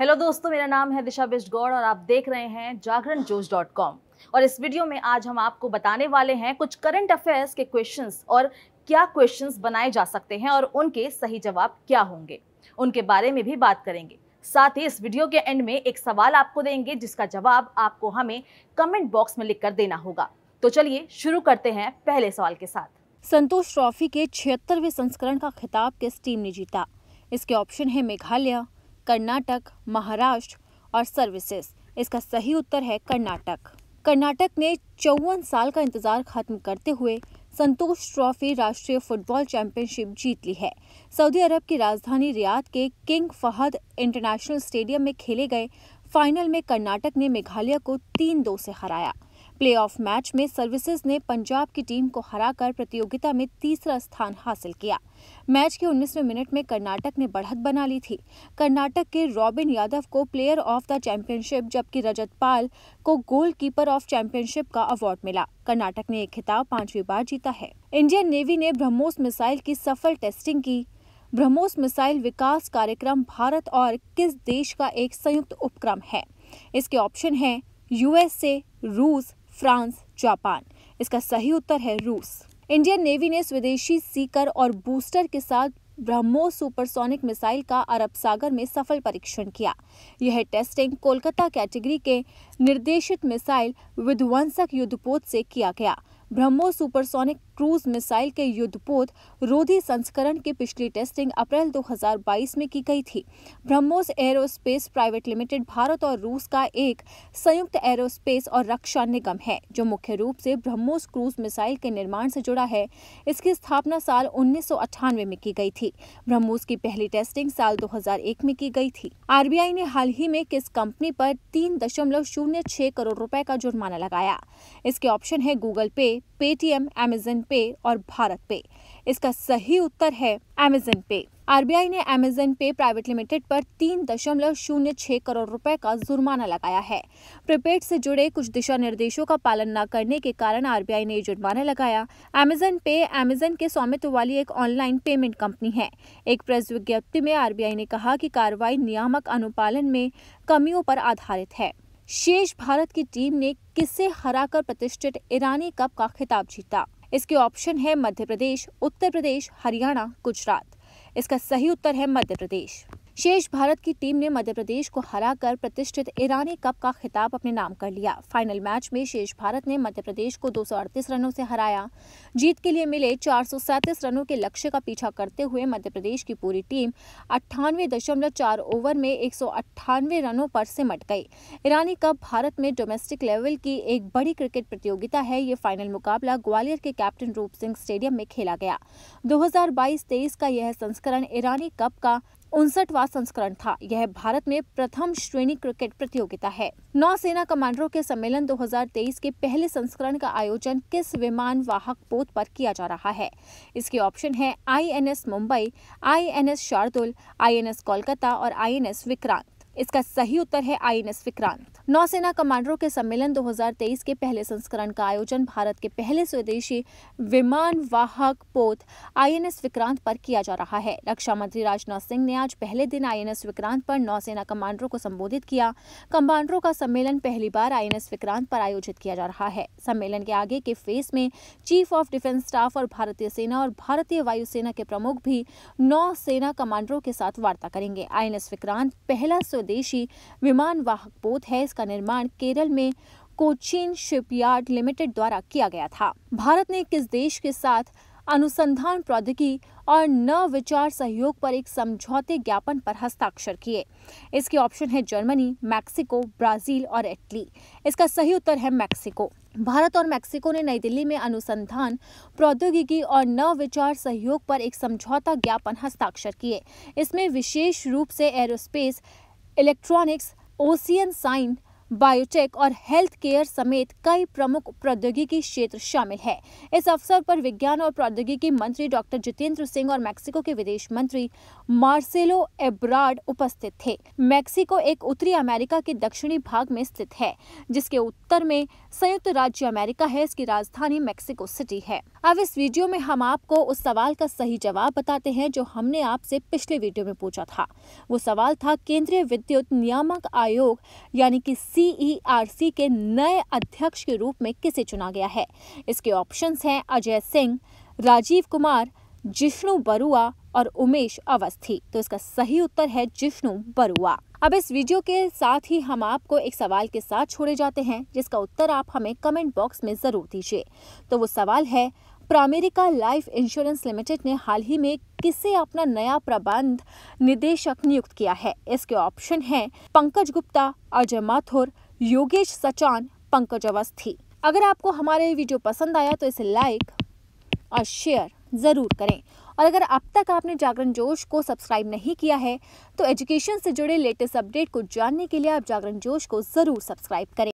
Hello दोस्तों मेरा नाम है दिशा बिस्ट गौड़ और आप देख रहे हैं जागरण जोश डॉट कॉम और इस वीडियो में आज हम आपको बताने वाले हैं कुछ करंट अफेयर्स के क्वेश्चंस और क्या क्वेश्चंस बनाए जा सकते हैं और उनके सही जवाब क्या होंगे उनके बारे में भी बात करेंगे साथ ही इस वीडियो के एंड में एक सवाल आपको देंगे जिसका जवाब आपको हमें कमेंट बॉक्स में लिख देना होगा तो चलिए शुरू करते हैं पहले सवाल के साथ संतोष ट्रॉफी के छिहत्तरवें संस्करण का खिताब किस टीम ने जीता इसके ऑप्शन है मेघालय कर्नाटक महाराष्ट्र और सर्विसेज इसका सही उत्तर है कर्नाटक कर्नाटक ने चौवन साल का इंतजार खत्म करते हुए संतोष ट्रॉफी राष्ट्रीय फुटबॉल चैंपियनशिप जीत ली है सऊदी अरब की राजधानी रियाद के किंग फहद इंटरनेशनल स्टेडियम में खेले गए फाइनल में कर्नाटक ने मेघालय को तीन दो से हराया प्लेऑफ मैच में सर्विसेज ने पंजाब की टीम को हराकर प्रतियोगिता में तीसरा स्थान हासिल किया मैच के 19वें मिनट में कर्नाटक ने बढ़त बना ली थी कर्नाटक के रॉबिन यादव को प्लेयर ऑफ द चैंपियनशिप जबकि रजत पाल को गोलकीपर ऑफ चैंपियनशिप का अवार्ड मिला कर्नाटक ने यह खिताब पांचवी बार जीता है इंडियन नेवी ने ब्रह्मोस मिसाइल की सफल टेस्टिंग की ब्रह्मोस मिसाइल विकास कार्यक्रम भारत और किस देश का एक संयुक्त उपक्रम है इसके ऑप्शन है यूएसए रूस फ्रांस जापान इसका सही उत्तर है रूस इंडियन नेवी ने स्वदेशी सीकर और बूस्टर के साथ ब्रह्मोस सुपरसोनिक मिसाइल का अरब सागर में सफल परीक्षण किया यह टेस्टिंग कोलकाता कैटेगरी के निर्देशित मिसाइल विध्वंसक युद्धपोत से किया गया ब्रह्मोस सुपरसोनिक क्रूज मिसाइल के युद्धपोत रोधी संस्करण की पिछली टेस्टिंग अप्रैल 2022 में की गई थी BrahMos aerospace private limited Bharat और रूस का एक संयुक्त एरोस्पेस और रक्षा निगम है जो मुख्य रूप से ब्रह्मोस क्रूज मिसाइल के निर्माण से जुड़ा है इसकी स्थापना साल उन्नीस में की गई थी ब्रह्मोस की पहली टेस्टिंग साल दो में की गई थी आर ने हाल ही में किस कंपनी पर तीन दशमलव शून्य छह करोड़ रुपए का जुर्माना लगाया इसके ऑप्शन है गूगल पे पेटीएम एमेजन पे और भारत पे इसका सही उत्तर है अमेजन पे आरबीआई ने अमेजन पे प्राइवेट लिमिटेड पर तीन दशमलव शून्य छह करोड़ रुपए का जुर्माना लगाया है प्रीपेड से जुड़े कुछ दिशा निर्देशों का पालन न करने के कारण आरबीआई ने ये जुर्माना लगाया अमेजन पे अमेजन के स्वामित्व वाली एक ऑनलाइन पेमेंट कंपनी है एक प्रेस विज्ञप्ति में आरबीआई ने कहा कि कार्रवाई नियामक अनुपालन में कमियों पर आधारित है शेष भारत की टीम ने किसे हराकर प्रतिष्ठित ईरानी कप का खिताब जीता इसके ऑप्शन है मध्य प्रदेश उत्तर प्रदेश हरियाणा गुजरात इसका सही उत्तर है मध्य प्रदेश शेष भारत की टीम ने मध्य प्रदेश को हराकर प्रतिष्ठित ईरानी कप का खिताब अपने नाम कर लिया फाइनल मैच में शेष भारत ने मध्य प्रदेश को दो रनों से हराया जीत के लिए मिले चार रनों के लक्ष्य का पीछा करते हुए मध्य प्रदेश की पूरी टीम अट्ठानवे ओवर में एक रनों पर सिमट गई ईरानी कप भारत में डोमेस्टिक लेवल की एक बड़ी क्रिकेट प्रतियोगिता है ये फाइनल मुकाबला ग्वालियर के कैप्टन रूप सिंह स्टेडियम में खेला गया 2022-23 का यह संस्करण ईरानी कप का उनसठवा संस्करण था यह भारत में प्रथम श्रेणी क्रिकेट प्रतियोगिता है नौसेना कमांडरों के सम्मेलन 2023 के पहले संस्करण का आयोजन किस विमान वाहक पोत पर किया जा रहा है इसके ऑप्शन है INS Mumbai INS Shardul INS Kolkata और आईएनएस विक्रांत इसका सही उत्तर है आई एन एस विक्रांत नौसेना कमांडरों के सम्मेलन 2023 के पहले संस्करण का आयोजन भारत के पहले स्वदेशी विमान वाहक पोत आईएनएस विक्रांत पर किया जा रहा है रक्षा मंत्री राजनाथ सिंह ने आज पहले दिन आईएनएस विक्रांत पर नौसेना कमांडरों को संबोधित किया कमांडरों का सम्मेलन पहली बार आईएनएस विक्रांत पर आयोजित किया जा रहा है सम्मेलन के आगे के फेस में चीफ ऑफ डिफेंस स्टाफ और भारतीय सेना और भारतीय वायुसेना के प्रमुख भी नौसेना कमांडरों के साथ वार्ता करेंगे आई विक्रांत पहला स्वदेशी विमान वाहक पोत है इसका निर्माण केरल में कोचीन शिपयार्ड लिमिटेड द्वारा किया गया था भारत ने किस देश के साथ अनुसंधान प्रौद्योगिकी और नव विचार सहयोग पर एक समझौते ज्ञापन पर हस्ताक्षर किए इसके ऑप्शन है जर्मनी मैक्सिको ब्राजील और इटली इसका सही उत्तर है मैक्सिको भारत और मैक्सिको ने नई दिल्ली में अनुसंधान प्रौद्योगिकी और नव विचार सहयोग पर एक समझौता ज्ञापन हस्ताक्षर किए इसमें विशेष रूप से aerospace electronics, Ocean sign. Biotech और हेल्थ केयर समेत कई प्रमुख प्रौद्योगिकी क्षेत्र शामिल है इस अवसर पर विज्ञान और प्रौद्योगिकी मंत्री डॉक्टर जितेंद्र सिंह और मैक्सिको के विदेश मंत्री मार्सेलो एब्राड उपस्थित थे मैक्सिको एक उत्तरी अमेरिका के दक्षिणी भाग में स्थित है जिसके उत्तर में संयुक्त राज्य अमेरिका है इसकी राजधानी मैक्सिको सिटी है अब इस वीडियो में हम आपको उस सवाल का सही जवाब बताते हैं जो हमने आपसे पिछले वीडियो में पूछा था वो सवाल था केंद्रीय विद्युत नियामक आयोग यानी कि सीईआरसी e के नए अध्यक्ष के रूप में किसे चुना गया है इसके ऑप्शंस हैं अजय सिंह राजीव कुमार जिष्णु बरुआ और उमेश अवस्थी तो इसका सही उत्तर है जिष्णु बरुआ अब इस वीडियो के साथ ही हम आपको एक सवाल के साथ छोड़े जाते हैं जिसका उत्तर आप हमें कमेंट बॉक्स में जरूर दीजिए तो वो सवाल है प्रामेरिका लाइफ इंश्योरेंस लिमिटेड ने हाल ही में किसे अपना नया प्रबंध निदेशक नियुक्त किया है इसके ऑप्शन हैं पंकज गुप्ता अजय माथुर योगेश सचान पंकज अवस्थी अगर आपको हमारे वीडियो पसंद आया तो इसे लाइक और शेयर ज़रूर करें और अगर अब तक आपने जागरण जोश को सब्सक्राइब नहीं किया है तो एजुकेशन से जुड़े लेटेस्ट अपडेट को जानने के लिए आप जागरण जोश को ज़रूर सब्सक्राइब करें